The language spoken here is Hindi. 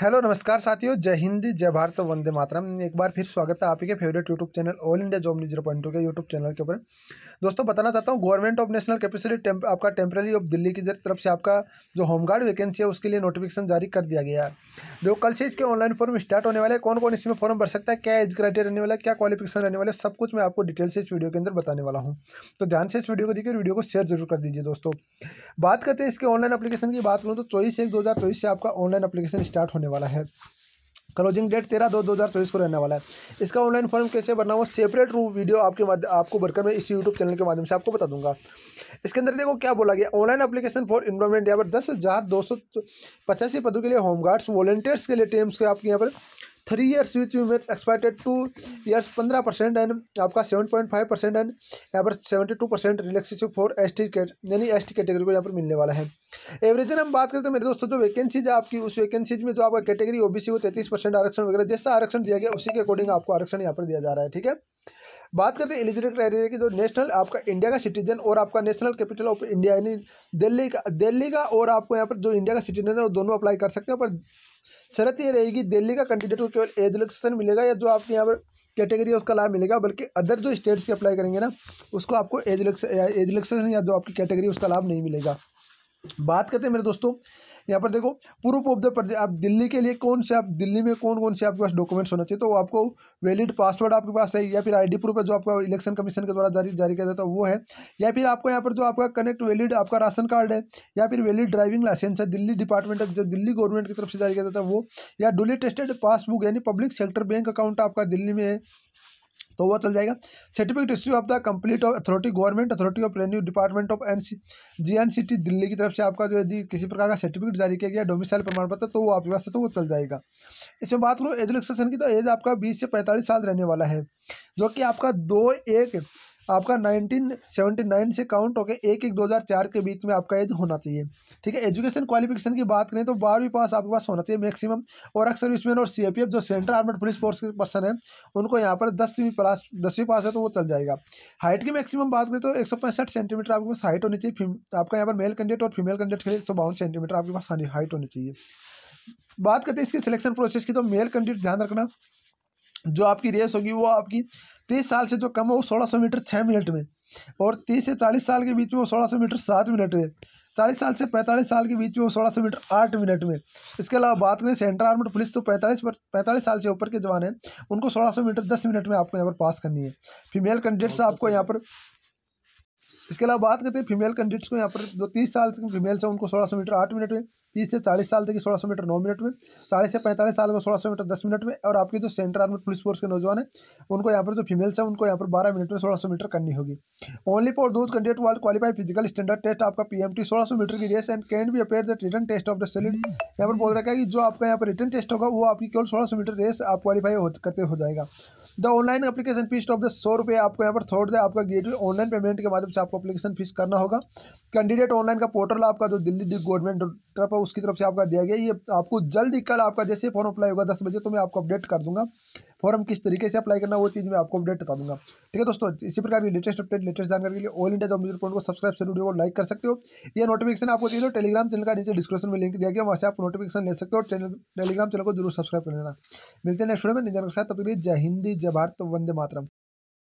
हेलो नमस्कार साथियों जय हिंद जय भारत वंदे मातरम एक बार फिर स्वागत है आपके favourite YouTube channel all India job zero point two के यूट्यूब चैनल के ऊपर दोस्तों बताना चाहता हूँ गवर्नमेंट ऑफ नेशनल कैपेसिटी आपका टेम्प्रेरी ऑफ दिल्ली की तरफ से आपका जो होमगार्ड वैकेंसी है उसके लिए नोटिफिकेशन जारी कर दिया गया है जो कल से इसके ऑनलाइन फॉर्म स्टार्ट होने वाले कौन कौन इसमें फॉर्म भर सकता है क्या एज क्राइटेरिया रहने वाला है क्या क्वालिफिकेशन रहने वाले सब कुछ मैं आपको डिटेल से इस वीडियो के अंदर बताने वाला हूँ तो ध्यान से इस वीडियो को देखिए वीडियो को शेयर जरूर कर दीजिए दोस्तों बात करते हैं इसके ऑनलाइन अपलीकेशन की बात करूँ तो चौबीस एक दो से आपका ऑनलाइन अपलीकेशन स्टार्ट होने होने वाला है क्लोजिंग डेट तेरह दो दो हज़ार चौबीस को रहने वाला है इसका ऑनलाइन फॉर्म कैसे भरना वो सेपरेट रू वीडियो आपके माध्यम आपको भरकर मैं इस यूट्यूब चैनल के माध्यम से आपको बता दूंगा इसके अंदर देखो क्या बोला गया ऑनलाइन एप्लीकेशन फॉर इन्वॉलमेंट यहाँ पर दस हज़ार दो सौ पचासी पदों के लिए होमगार्ड्स वॉलेंटियर्स के लिए टीम्स के आपके यहाँ पर three years which women's expected two years पंद्रह परसेंट एंड आपका seven point five percent and यहाँ पर seventy two percent relaxation for S T यानी एस टी कैटेगरी को यहाँ पर मिलने वाला है एवरेजन हम बात करें तो मेरे दोस्तों जो वैकेंसीज है आपकी उस वैकेंसीज में जो आपका कैटेगरी ओबीसी को तैतीस परसेंट आरक्षण वगैरह जैसा आरक्षण दिया गया उसी के अकॉर्डिंग आपको आरक्षण यहाँ पर दिया जा रहा है ठीक है बात करते हैं एलिजिबिलिटी क्राइटेरिया की तो नेशनल आपका इंडिया का सिटीजन और आपका नेशनल कैपिटल ऑफ इंडिया यानी दिल्ली का दिल्ली का और आपको यहाँ पर जो इंडिया का सिटीजन है वो दोनों अप्लाई कर सकते हैं पर शरत ये रहेगी दिल्ली का कैंडिडेट को केवल एज रिलेक्सेशन मिलेगा या जो आपके यहाँ पर कैटेगरी है उसका लाभ मिलेगा बल्कि अदर जो स्टेट्स की अप्लाई करेंगे ना उसको आपको एज एज रिलेक्सेशन या जो आपकी कैटेगरी उसका लाभ नहीं मिलेगा बात करते हैं मेरे दोस्तों यहाँ पर देखो प्रूफ ऑफ द आप दिल्ली के लिए कौन से आप दिल्ली में कौन कौन से आपके पास डॉक्यूमेंट्स होना चाहिए तो आपको वैलिड पासवर्ड आपके पास है या फिर आईडी प्रूफ है जो आपका इलेक्शन कमीशन के द्वारा जारी जारी किया जाता है वो है या फिर आपको यहाँ पर जो आपका कनेक्ट वैलिड आपका राशन कार्ड है या फिर वैलिड ड्राइविंग लाइसेंस है दिल्ली डिपार्टमेंट जो दिल्ली गवर्नमेंट की तरफ से जारी किया जाता है वो या डुली टेस्टेड पासबुक यानी पब्लिक सेक्टर बैंक अकाउंट आपका दिल्ली में है तो वह चल जाएगा certificate issue of the complete of authority government authority of renew department of N G N C T Delhi की तरफ से आपका जो यदि किसी प्रकार का सर्टिफिकेट जारी किया गया डोमिसाइल प्रमाण पत्र तो वो आपके पास तो वो चल जाएगा इसमें बात करूँ एज रिलेक्सेशन की तो एज आपका बीस से पैंतालीस साल रहने वाला है जो कि आपका दो एक आपका 1979 से काउंट होकर एक एक 2004 के बीच में आपका एज होना चाहिए ठीक है एजुकेशन क्वालिफिकेशन की बात करें तो बारहवीं पास आपके पास होना चाहिए मैक्सिमम और अक्सर सर्विसमैन और सी जो सेंट्रल आर्मेड पुलिस फोर्स के पर्सन है उनको यहाँ पर दसवीं पास दसवीं पास है तो वो चल जाएगा हाइट की मैक्सिमम बात करें तो एक सेंटीमीटर आपके पास हाइट होनी चाहिए आपका यहाँ पर मेल कैंडिडेट और फीमेल कैंडिडेट के लिए बावन सेंटीमीटर आपके पास हाइट होनी चाहिए बात करते हैं इसकी सिलेक्शन प्रोसेस की तो मेल कैंडिडेट ध्यान रखना जो आपकी रेस होगी वो आपकी तीस साल से जो कम हो वो सोलह सौ मीटर छः मिनट में और तीस से चालीस साल के बीच में वो सोलह सौ मीटर सात मिनट में चालीस साल से पैंतालीस साल के बीच में वो सोलह सौ मीटर आठ मिनट में इसके अलावा बात करें सेंट्रल आर्मड पुलिस तो पैंतालीस पर पैंतालीस साल से ऊपर के जवान हैं उनको सोलह सौ मीटर दस मिनट में आपको यहाँ पर पास करनी है फीमेल कैंडिडेट्स आपको यहाँ पर इसके अलावा बात करते हैं फीमेल कैंडिडेट्स को यहाँ पर जो तीस साल से फीमेल्स हैं उनको सोलह सौ मीटर आठ मिनट में तीस से चालीस साल तक की सोलह सौ मीटर नौ मिनट में चालीस से पैंतालीस साल को सोलह सौ मीटर दस मिनट में और आपके जो सेंटर आर्मी पुलिस फोर्स के नौजवान है उनको यहाँ पर जो फीमेल्स हैं उनको यहाँ पर बारह मिनट में सोलह सौ मीटर करनी होगी only for those candidate will qualified physical standard test आपका पी एम टी सोलह सौ मीटर की रेस एंड कैन भी appear the return test of the सेलिड यहाँ पर बोल रखा है कि जो आपका यहाँ पर रिटर्न टेस्ट होगा वो आपकी केवल सोलह सौ मीटर रेस आप क्वालिफाई करते हो जाएगा the online application fees top the सौ रुपये आपको यहाँ पर थोड़ा दे आपका गेट ऑनलाइन पेमेंट के माध्यम से आपको अपलीकेशन फीस करना होगा कैंडिडेट ऑनलाइन का पोर्टल आपका जो दिल्ली गवर्नमेंट तरफ है उसकी तरफ से आपका दिया गया ये आपको जल्द ही कल आपका जैसे फॉर्म अप्लाई होगा दस बजे तो मैं आपको अपडेट कर दूंगा फॉर्म किस तरीके से अप्लाई करना वो चीज़ मैं आपको अपडेट बता दूंगा ठीक है दोस्तों इसी प्रकार की लेटेस्ट अपडेट लेटेस्ट जानकारी के लिए ऑल इंडिया जॉब न्यूज को सब्सक्राइब से वीडियो को लाइक कर सकते हो या नोटिफिकेशन आपको चाहिए तो टेलीग्राम चैनल का नीचे डिस्क्रिप्शन में लिंक दिया गया वहाँ से आप नोटिफिकेशन ले सकते हो टेलीग्राम चैनल को जरूर सब्सक्राइब कर लेना मिलते हैं नेक्स्ट वीडियो में निजन के साथ तब के लिए जय हिंदी जय भारत वंदे मातरम